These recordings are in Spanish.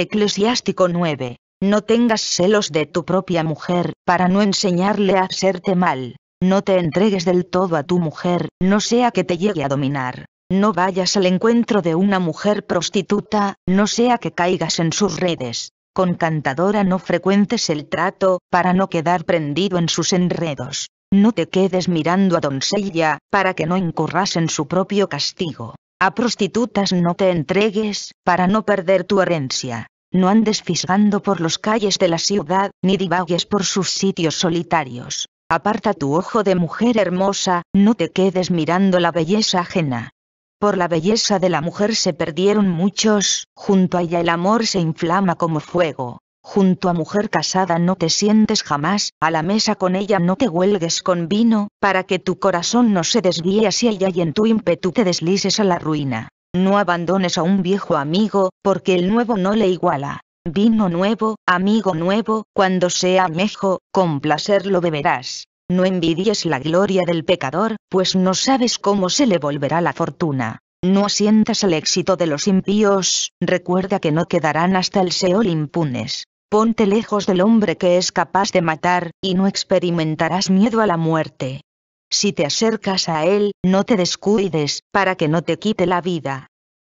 Eclesiástico 9. No tengas celos de tu propia mujer, para no enseñarle a hacerte mal. No te entregues del todo a tu mujer, no sea que te llegue a dominar. No vayas al encuentro de una mujer prostituta, no sea que caigas en sus redes. Con cantadora no frecuentes el trato, para no quedar prendido en sus enredos. No te quedes mirando a doncella, para que no incurras en su propio castigo. A prostitutas no te entregues, para no perder tu herencia. No andes fisgando por los calles de la ciudad, ni divagues por sus sitios solitarios. Aparta tu ojo de mujer hermosa, no te quedes mirando la belleza ajena. Por la belleza de la mujer se perdieron muchos, junto a ella el amor se inflama como fuego. Junto a mujer casada no te sientes jamás, a la mesa con ella no te huelgues con vino, para que tu corazón no se desvíe hacia ella y en tu ímpetu te deslices a la ruina. No abandones a un viejo amigo, porque el nuevo no le iguala. Vino nuevo, amigo nuevo, cuando sea mejor, con placer lo beberás. No envidies la gloria del pecador, pues no sabes cómo se le volverá la fortuna. No sientas el éxito de los impíos, recuerda que no quedarán hasta el Seol impunes. Ponte lejos del hombre que es capaz de matar, y no experimentarás miedo a la muerte. Si te acercas a él, no te descuides, para que no te quite la vida.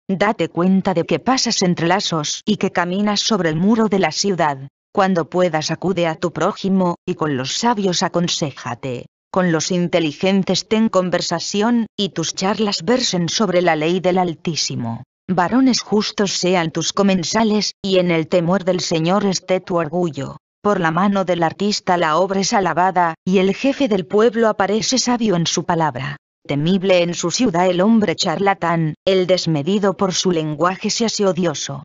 Date cuenta de que pasas entre lazos y que caminas sobre el muro de la ciudad. Cuando puedas acude a tu prójimo, y con los sabios aconséjate. Con los inteligentes ten conversación, y tus charlas versen sobre la ley del Altísimo. Varones justos sean tus comensales, y en el temor del Señor esté tu orgullo. Por la mano del artista la obra es alabada, y el jefe del pueblo aparece sabio en su palabra. Temible en su ciudad el hombre charlatán, el desmedido por su lenguaje se hace odioso.